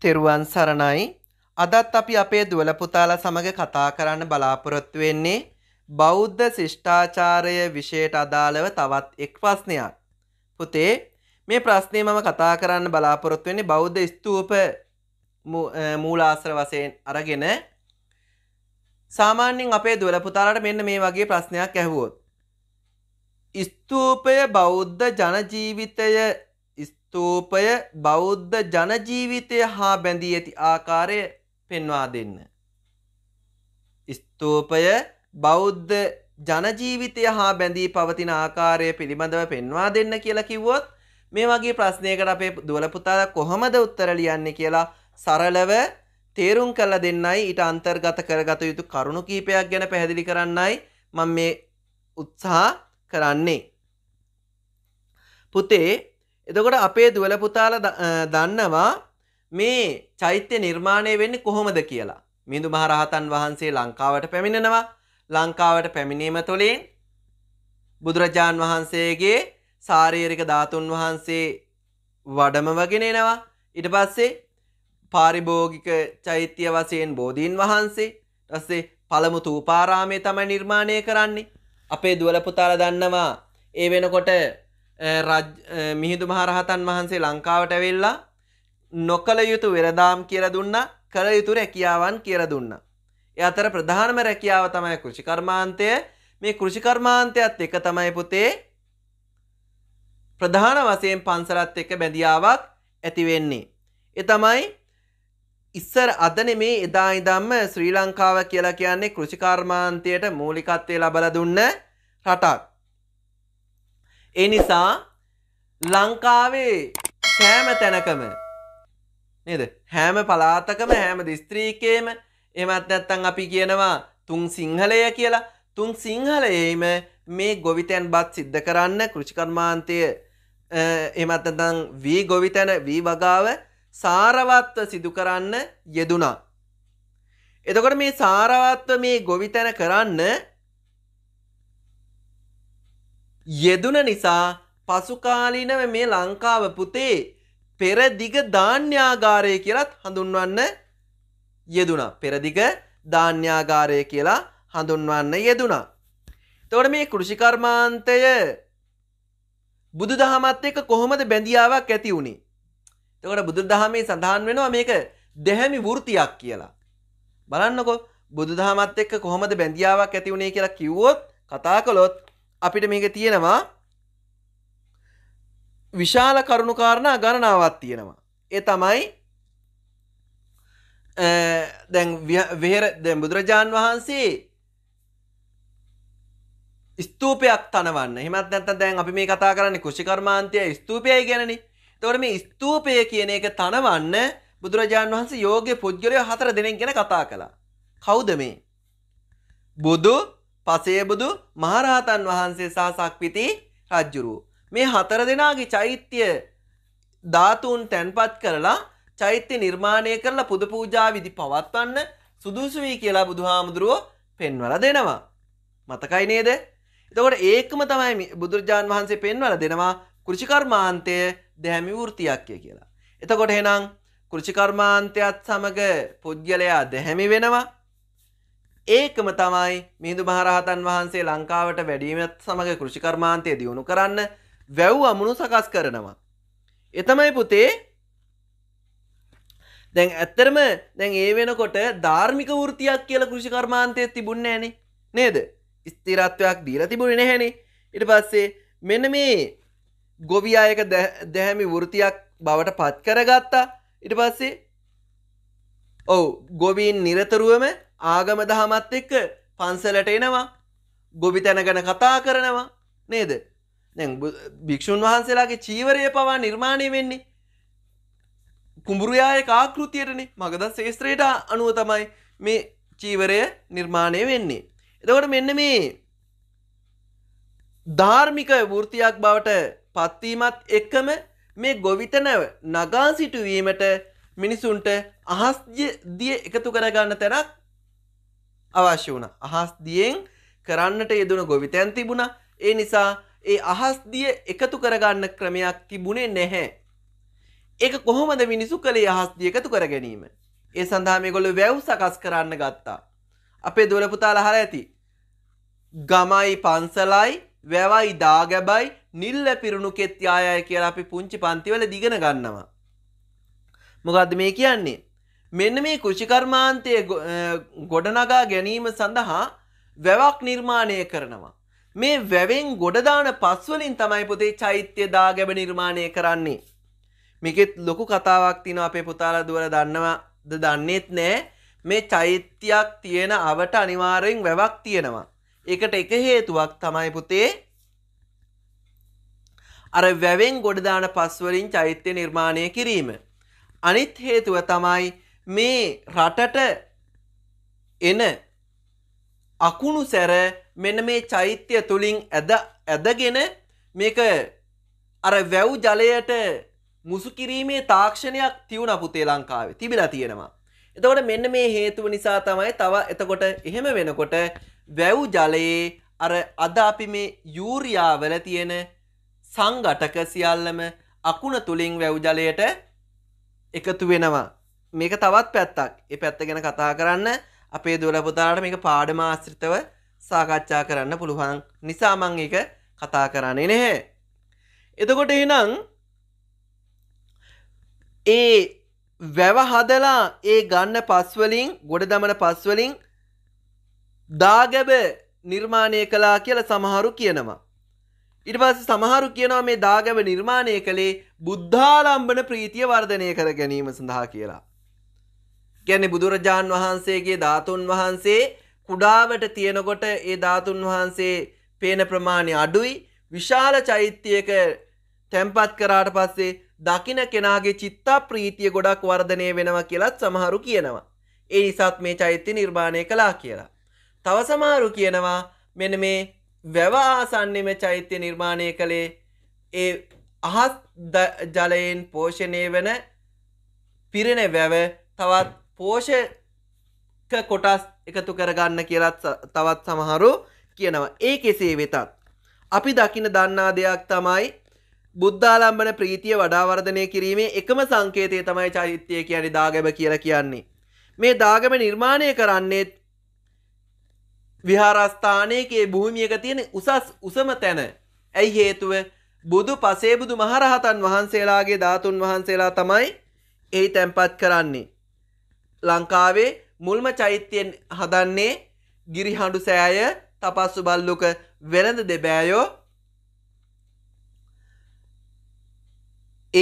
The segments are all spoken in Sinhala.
තෙරුවන් සරණයි අදත් අපි අපේ දුවල පුතාලා සමග කතා කරන්න බලාපොරොත්තු වෙන්නේ බෞද්ධ ශිෂ්ටාචාරය විෂයට අදාළව තවත් එක් ප්‍රශ්නයක්. පුතේ මේ ප්‍රශ්නේ මම කතා කරන්න බලාපොරොත්තු වෙන්නේ බෞද්ධ ස්තූප මූලාශ්‍ර වශයෙන් අරගෙන සාමාන්‍යයෙන් අපේ දුවල පුතාලාට මෙන්න මේ වගේ ප්‍රශ්නයක් ඇහුවොත් ස්තූපය බෞද්ධ ජන ජීවිතය ස්තූපය බෞද්ධ ජනජීවිතය හා බැඳී ඇති ආකාරය පෙන්වා දෙන්න. ස්තූපය බෞද්ධ ජනජීවිතය හා බැඳී පවතින ආකාරය පිළිබඳව පෙන්වා දෙන්න කියලා කිව්වොත් මේ වගේ ප්‍රශ්නයකට අපේ දුවලපුතා කොහොමද උත්තර ලියන්නේ කියලා සරලව තේරුම් කළ දෙන්නයි ඊට අන්තර්ගත කරගත යුතු කරුණු කීපයක් ගැන පැහැදිලි කරන්නයි මම මේ උත්සාහ කරන්නේ. පුතේ එතකොට අපේ දුවලපුතාල දන්නවා මේ චෛත්‍ය නිර්මාණය වෙන්නේ කොහොමද කියලා. මිඳු මහරහතන් වහන්සේ ලංකාවට පැමිණෙනවා. ලංකාවට පැමිණීම තුළින් බුදුරජාන් වහන්සේගේ සාරීරික ධාතුන් වහන්සේ වඩම වගෙන එනවා. ඊට පස්සේ පාරිභෝගික චෛත්‍ය වශයෙන් බෝධීන් වහන්සේ ඊටස්සේ පළමු තූපාරාමය තමයි නිර්මාණය කරන්නේ. අපේ දුවල පුතාලා දන්නවා ඒ වෙනකොට මිහිදු මහරහතන් වහන්සේ ලංකාවට ඇවෙල්ලා නොකළ යුතු වෙරදාම් කියර දුන්න කළ යුතු රැකියාවන් කියර දුන්න. එ අතර ප්‍රධානම රැකියාව තමයි කෘෂිකර්මාන්තය මේ කෘෂිකර්මාන්තයත් එක තමයි පුතේ ප්‍රධාන වසයෙන් පන්සලත් එක බැඳියාවක් ඇතිවෙන්නේ. එ තමයි ඉස්සර අදන මේ එදා ඉදම්ම ශ්‍රී ලංකාව කියලා කියන්නේ කෘෂිකර්මාන්තයට මූලිකත්වය ලබල දුන්න රටක්. ඒ නිසා ලංකාවේ සෑම තැනකම නේද හැම පලාතකම හැම දිස්ත්‍රීකේම එමත් නැත්තං අපි කියනවා තුන් සිංහලය කියලා තුන් සිංහලයේම මේ ගොවිතැන් බත් සිද්ධ කරන්න කෘෂිකර්මාන්තය එමත්තදං වී ගොවිතැන වී වගාව සාරවත්ව සිදු කරන්න යෙදුනා. එතකොට මේ සාරවත්ව මේ ගොවිතැන කරන්න යෙදුන නිසා පසුකාලීනව මේ ලංකාව පුතේ පෙරදිග ධාන්‍යාගාරය කියලත් හඳුන්වන්න යෙදුනා. පෙරදිග ධාන්‍යාගාරය කියලා හඳුන්වන්න යෙදුනා. තවට මේ කෘෂිකර්මාන්තය බුදු දහමත් එක කොහොමද බැඳියාවක් ඇති වුණේ. තකට බුදු දහමේ සඳහන් වෙනවා මේක දෙහැමි වෘතියක් කියලා. බලන්නකො බුදු දහමත් එක්ක කොහොමද බැඳියාවක් ඇති වුණේ කියලා කිව්වොත් කතා කළොත් අපිට මේක තියෙනවා විශාල කරුණුකාරණා ගණනාවක් තියෙනවා. ඒ තමයි දැන් වෙහර දැන් බුදුරජාන් වහන්සේ ස්තූපයක් තනවන්න එහෙමත් නැත්නම් දැන් අපි මේ කතා කරන්නේ කුෂිකර්මාන්තය ස්තූපයයි ගැනනේ. එතකොට මේ ස්තූපය කියන එක තනවන්න බුදුරජාන් වහන්සේ යෝග්‍ය පුද්ගලයෝ හතර දෙනෙක් ගැන කතා කළා. කවුද මේ? බුදු පසේබුදු මහරහතන් වහන්සේ සහ සක්විති රජ්ජුරුව. මේ හතර දෙනාගේ චෛත්‍ය ධාතුන් තැන්පත් කරලා චෛත්‍ය නිර්මාණය කරලා පුද පූජා විදි පවත්වන්න සුදුසු වී කියලා බුදුහාමුදුරුව පෙන්වලා දෙනවා. මතකයි නේද? එතකොට ඒකම තමයි බුදුරජාන් වහන්සේ පෙන්වලා දෙනවා කෘෂිකර්මාන්තය දැහැමි වෘතියක්ය කියලා. එතකොට එහෙනම් කෘෂිකර්මාන්තයත් සමග පුද්ගලයා දැහැමි වෙනවා. ඒකම තමයි මිහිඳු මහරහතන් වහන්සේ ලංකාවට වැඩීමත් සමඟ කෘෂිකර්මාන්තය දියුණු කරන්න වැව් අමුණු සකස් කරනවා. එතමයි පුතේ දැන් ඇත්තරම දැන් ඒ වෙනකොට ධාර්මික වෘතියක් කියල කෘෂිකර්මාන්තය තිබුන්න ඇනේ නේද ස්තිරත්වයක් දීල තිබුණ නැහැනේ ඉට පස්සේ මෙන මේ ගොවි අයක දැහැමි වෘතියක් බවට පත් කරගත්තා ඉට පස්සේ ඔවු ගොවීන් නිරතරුවම ආගම දහමත් එක්ක පන්සලට එනවා ගොබි තැන ගැන කතා කරනවා නේද භික්‍ෂූන් වහන්සේලාගේ චීවරය පවා නිර්මාණය වෙන්නේ කුඹුරුයාය කාකෘතියටන මගද ශේස්ත්‍රයට අනුව තමයි මේ චීවරය නිර්මාණය වෙන්නේ. එතකොට මෙන්න මේ ධාර්මික වෘතියක් බවට පත්වීමත් එක්කම මේ ගොවිතනව නගා සිටුවීමට මිනිසුන්ට අහස්දිය එකතු කරගන්න තැනක් අවශ්‍ය වුණ අහස්දියෙන් කරන්නට යෙදුන ගොවිතැන් තිබුණ ඒ නිසා ඒ අහස්දිය එකතු කරගන්න ක්‍රමයක් තිබුණේ නැහැ. ඒක කොහොමද මිනිසු කළේ අහස්දිය එකතු කර ගැනීම. ඒ සඳහා මේගොල්ලෝ වැව් සකස් කරන්න ගත්තා. අපේ දොරපුතා ලහර ඇති. ගමයි පන්සලයි වැවයි දාගැබයි නිල්ල පිරුණු කෙත්යායයි කියලා අපි පුංචි පන්තිවල දිගෙන ගන්නවා. මොකක්ද මේ කියන්නේ මෙන්න මේ කෘෂිකර්මාන්තය ගොඩනගා ගැනීම සඳහා වැවක් නිර්මාණය කරනවා. මේ වැවෙන් ගොඩදාන පස්වලින් තමයි පුතේ චෛත්‍ය දාගැබ නිර්මාණය කරන්නේ. මේකෙත් ලොකු කතාවක් තින අපේ පුතාලා දුවර දන්නවද දන්නෙත් නෑ මේ චෛත්‍යයක් තියෙන අවට අනිවාරයෙන් වැවක් තියෙනවා. එකට එක හේතුවක් තමයි පුතේ අර වැවෙන් ගොඩදාන පස්වලින් චෛත්‍ය නිර්මාණය කිරීම. අනිත් හේතුව තමයි මේ රටට එන අකුණු සැර මෙන මේ චෛත්‍ය තුළින් ඇද ඇදගෙන මේක අර වැව් ජලයට මුසු කිරීමේ තාක්ෂණයක් තිවුණ පුතේ ලංකාවේ තිබිලා තියෙනවා. එතකොට මෙන්න මේ හේතුව නිසා තමයි තව එතකොට එහෙම වෙනකොට වැව් ජලයේ අර අද අපි මේ යූරියා වල තියෙන සංඝටක සියල්ලම අකුණ තුලින් වැව් ජලයට එකතු වෙනවා. මේක තවත් පැත්තක් එ පැත්ත ගැන කතා කරන්න අපේ දුවලපුතාට මේක පාඩමාශ්‍රිතව සාකච්ඡා කරන්න පුළුවන් නිසාමං එක කතා කරන්නේ නැහැ. එතකොට එනම් ඒ වැව හදලා ඒ ගන්න පස්වලින් ගොඩ දමන පස්වලින් දාගැබ නිර්මාණය කලා කියල සමහරු කියනවා. ඉටවාස සමහරු කියනවා මේ දාගැබ නිර්මාණය කළේ බුද්ධාලම්බන ප්‍රීතිය වර්ධනය කර ගැනීම සඳහා කියලා. කියන්නේ බුදුරජාන් වහන්සේගේ ධාතුන් වහන්සේ කුඩාවට තියෙනකොට ඒ ධාතුන් වහන්සේ පේන ප්‍රමාණය අඩුයි විශාල චෛත්‍යයක තැම්පත් කරාට පස්සේ දකින කෙනාගේ චිත්තා ප්‍රීතිය ගොඩක් වර්ධනය වෙනවා කියලත් සමහරු කියනවා. ඒ නිසාත් මේ චෛත්‍ය නිර්මාණය කළා කියලා. තව සමහරු කියනවා මෙන්න මේ වැව ආසන්නෙම චෛත්‍ය නිර්මාණය කළේ ඒ අහස් ජලයෙන් පෝෂණය වෙන පිරෙන වැව තවත් පෝෂක කොටස් එකතු කරගන්න කියලත් තවත් සමහරු කියනවා ඒ කෙසේ වෙතත්. අපි දකින දන්නා දෙයක් තමයි බුද්ධාලම්බන ප්‍රීතිය වඩාවර්ධනය කිරීමේ එකම සංකේතය තමයි චෛත්‍යය කියන දාගැබ කියලා කියන්නේ. මේ දාගම නිර්මාණය කරන්නේත් විහාරස්ථානයකේ භූමියක තියෙන උසස් උසම තැන ඇයි හේතුව බුදු පසේ බුදු මහරහතන් වහන්සේලාගේ ධාතුන් වහන්සේලා තමයි එහි තැන්පත් කරන්නේ. ලංකාවේ මුල්ම චෛත්‍යයෙන් හදන්නේ ගිරිහඬු සෑය තපස්සු බල්ලුක වෙළඳ දෙබෑයෝ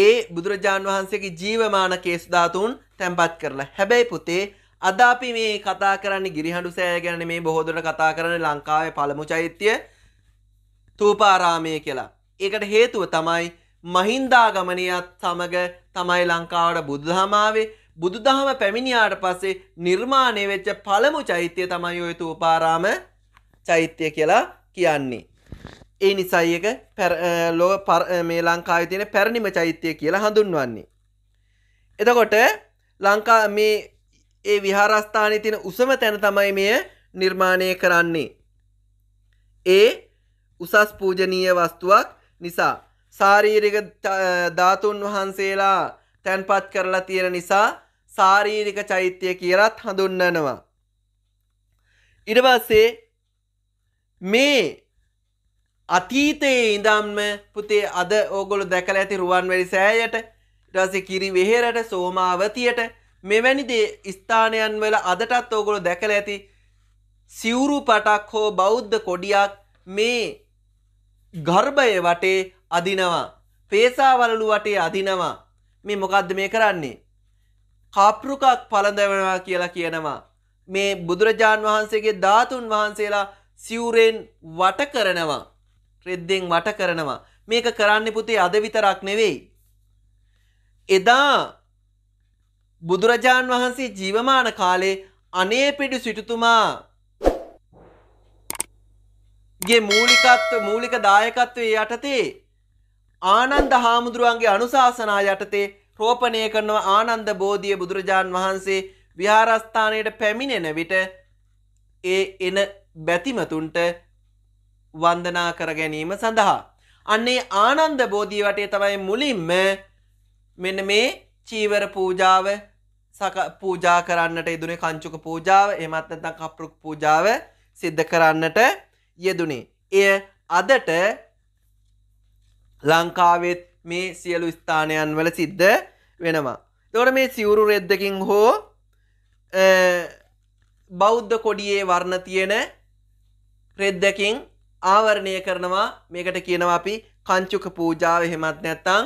ඒ බුදුරජාන් වහන්සේගේ ජීවමාන කේස් ධාතුන් තැන්පත් කරලා. හැබැයි පුතේ අද අපි මේ කතා කරන්නේ ගිරිහඬු සෑය ගැන මේ බොහෝ දුරට කතා කරන්නේ ලංකාවේ පළමු චෛත්‍ය තූපාරාමය කියලා. ඒකට හේතුව තමයි මහින්දාගමනයත් සමග තමයි ලංකාවට බුදුදහමාවේ බුදුදහම පැමිණියාට පස්සේ නිර්මාණය වෙච්ච පළමු චෛත්‍යය තමයි ඔය තූපාරාම චෛත්‍යය කියලා කියන්නේ. ඒ නිසා ඒක ලෝක මේ ලංකාවේ තියෙන පැරණිම චෛත්‍යය කියලා හඳුන්වන්නේ. එතකොට ලංකා මේ ඒ විහාරස්ථානයේ තියෙන උසම තැන තමයි මෙය නිර්මාණය කරන්නේ. ඒ උසස් පූජනීය වස්තුවක් නිසා ශාරීරික ධාතුන් වහන්සේලා තැන්පත් කරලා තියෙන නිසා ශාරීරික චෛත්‍ය කියලත් හඳුන්වනවා. ඊට පස්සේ මේ අතීතයේ ඉඳන්ම පුතේ අද ඕගොල්ලෝ දැකලා ඇති රුවන්වැලි සෑයට ඊට පස්සේ කිරි වෙහෙරට සෝමාවතියට මෙවැනි දේ ස්ථානයන් වල අදටත් ඕගොල්ලෝ දැකලා ඇති සිවුරු පටක් හෝ බෞද්ධ කොඩියක් මේ ගර්භය වටේ අදිනවා. පේසාවලලු වටේ අදිනවා. මේ මොකද්ද මේ කරන්නේ? කප්රුකක් පළඳවනවා කියලා කියනවා. මේ බුදුරජාන් වහන්සේගේ ධාතුන් වහන්සේලා සිවුරෙන් වට කරනවා. රෙද්දෙන් වට කරනවා. මේක කරන්න පුතේ අද විතරක් නෙවෙයි. එදා බුදුරජාන් වහන්සේ ජීවමාන කාලේ අනේ පිඩු සිටුතුමා ගේ මූලිකත්ව මූලික දායකත්වයේ යටතේ ආනන්ද හාමුදුරුවන්ගේ අනුශාසනා යටතේ රෝපණය කරනවා ආනන්ද බෝධිය බුදුරජාන් වහන්සේ විහාරස්ථානයට පැමිණෙන විට ඒ එන බැතිමතුන්ට වන්දනා කර ගැනීම සඳහා. අන්නේ ආනන්ද බෝධිය වටේ තමයි මුලින්ම මෙන්න මේ චීවර පූජාව සක පූජා කරන්නට යෙදුනේ කංචුක පූජාව එමත් නැත්නම් කප්පුරුක් පූජාව සිද්ධ කරන්නට යෙදුනේ. එය අදට ලංකාවෙත් මේ සියලු ස්ථානයන් වල සිද්ධ වෙනවා. තොට මේ සිවුරු රෙද්දකින් හෝ බෞද්ධ කොඩියේ වර්ණ තියෙන රෙද්දකින් ආවරණය කරනවා මේකට කියනවා අපි කංචුක පූජාව එහෙමත් නැත්තං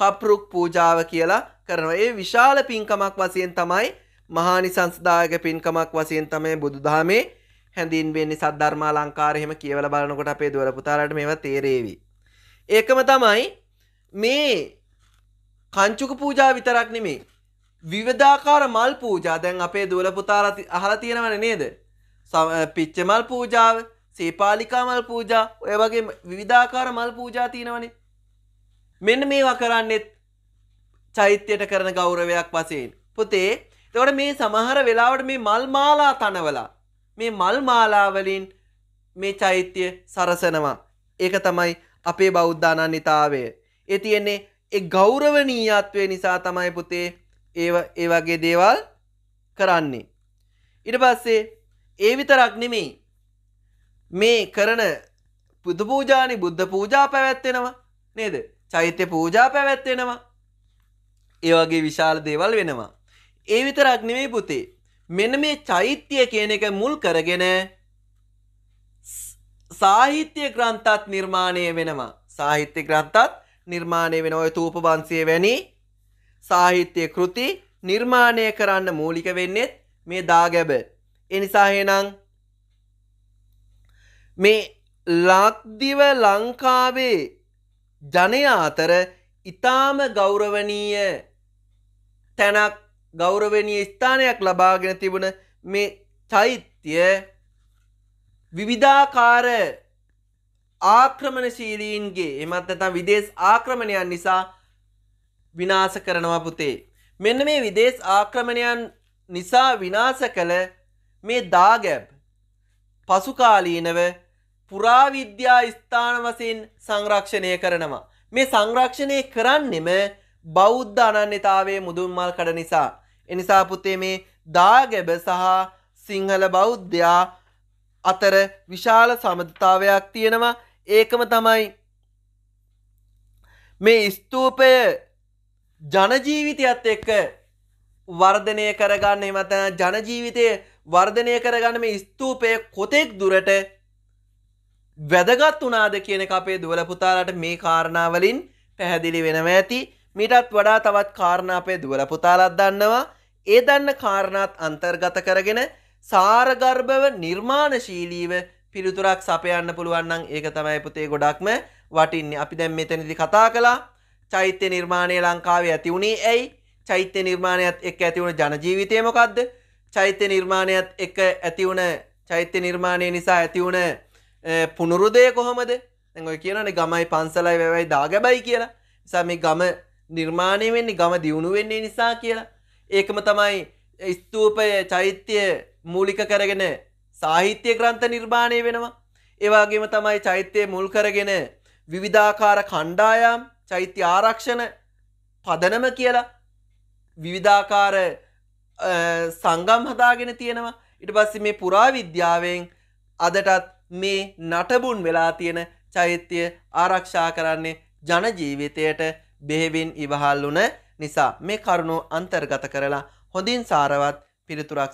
කප්රුක් පූජාව කියලා කරනවා. ඒ විශාල පින්කමක් වසයෙන් තමයි මහානි සංස්දායක පින්කමක් වසයෙන් තමයි බුදුදහමේ හැඳින් වෙන්නේ සද්ධර්මා ලංකාරහෙම කියවල බලනකොට අපේ දුවල පුතාලට මේව තේරේවි. ඒකම තමයි මේ කංචුක පූජා විතරක් නෙමේ විවිධාකාර මල් පූජා දැන් අපේ දුවල පුතාලා අහලා තියෙනවනේ නේද? පිච්ච මල් පූජාව, සීපාලිකා මල් පූජා, ඔය වගේ විවිධාකාර මල් පූජා තියෙනවනේ. මෙන්න මේවා කරන්නේත් චෛත්‍යයට කරන ගෞරවයක් වශයෙන්. පුතේ, එතකොට මේ සමහර වෙලාවට මේ මල් මාලා තනවලා මේ මල් මාලා වලින් මේ චෛත්‍ය සරසනවා. ඒක තමයි අපේ බෞද්ධානන්‍යතාවය. ඒ තියෙන්නේ ඒ ගෞරවනීයත්වය නිසා තමයි පුතේ ඒ ඒ වගේ දේවල් කරන්නේ. ඉට පස්සේ ඒ විතරක් නෙමේ මේ කරන බුදු පූජානි බුද්ධ පූජා පැවැත්වෙනවා නේද චෛත්‍ය පූජා පැවැත්වෙනවා ඒ වගේ විශාල දේවල් වෙනවා. ඒ විතරක් නෙමේ පුතේ මෙන මේ චෛත්‍යය කියන එක මුල් කරගෙන සාහිත්‍ය ග්‍රන්ථත් නිර්මාණය වෙනවා. සාහිත්‍ය ග්‍රන්ථත් නිර්මාණය වෙන ඔය තූප වංශය වැනි සාහිත්‍ය කෘති නිර්මාණය කරන්න මූලික වෙන්නෙත් මේ දාගැබ. එනිසා එහෙනම් මේ ලක්දිව ලංකාවේ ජනයා අතර ඉතාම ගෞරවනීය තැනක් ගෞරවනීය ස්ථානයක් ලබාගෙන තිබුණ මේ චෛත්‍ය විවිධාකාර ආක්‍රමණශීලීන්ගේ එමත් නැත්නම් විදේශ ආක්‍රමණයන් නිසා විනාශ කරනවා පුතේ. මෙන්න මේ විදේශ ආක්‍රමණයන් නිසා විනාශ කළ මේ දාගැබ් පසුකාලීනව පුරාවිද්‍යා ස්ථාන වශයෙන් සංරක්ෂණය කරනවා. මේ සංරක්ෂණය කරන්නෙම බෞද්ධ අනන්‍යතාවයේ මුදුන්මල් කඩ නිසා. එනිසා පුතේ මේ දාගැබ සහ සිංහල බෞද්ධයා අතර විශාල සමධතාවයක් තියෙනවා ඒකම තමයි මේ ස්තූපය ජනජීවිතයත් එක්ක වර්ධනය කරගන්න එමත ජනජීවිතය වර්ධනය කරගන්න මේ ස්තූපය කොතෙක් දුරට වැදගත් වනාද කියන අපේ දුවල පුතාලට මේ කාරණාවලින් පැහැදිලි වෙනව ඇති මිටත් වඩා තවත් කාරණාපය දුවල පුතාලත් දන්නවා ඒ දන්න කාරණාත් අන්තර්ගත කරගෙන සාරගර්භව නිර්මාණශීලීව පිළිතුරක් සපයන්න පුළුවන් නම් ඒක තමයි පුතේ ගොඩක්ම වටින්නේ. අපි දැන් මෙතනදී කතා කළා චෛත්‍ය නිර්මාණය ලංකාවේ ඇති වුණේ ඇයි? චෛත්‍ය නිර්මාණයත් එක්ක ඇති වුණ ජන ජීවිතය මොකද්ද? චෛත්‍ය නිර්මාණයත් එක්ක ඇති වුණ චෛත්‍ය නිර්මාණය නිසා ඇති වුණ පුනරුදය කොහොමද? දැන් ඔය කියනවනේ ගමයි පන්සලයි වැවයි දාගැබයි කියලා. නිසා මේ ගම නිර්මාණය වෙන්නේ ගම දියුණු වෙන්නේ නිසා කියලා. ඒකම තමයි ස්තූපය චෛත්‍ය මූලික කරගෙන සාහිත්‍ය ග්‍රන්ථ නිර්මාණය වෙනවා. ඒවාගේම තමයි චෛත්‍යය මුල් කරගෙන විවිධාකාර කණ්ඩායම් චෛත්‍ය ආරක්ෂණ පදනම කියලා විවිධාකාර සංගම් හදාගෙන තියෙනවා ඉට පස්ස මේ පුරාවිද්‍යාවෙන් අදටත් මේ නටබුන් වෙලා තියෙන චෛත්‍යය ආරක්ෂා කරන්නේ ජනජීවිතයට බෙහෙවින් ඉවහල් වුන නිසා මේ කරුණු අන්තර්ගත කරලා හොඳින් සාරවත් පිළිතුරක්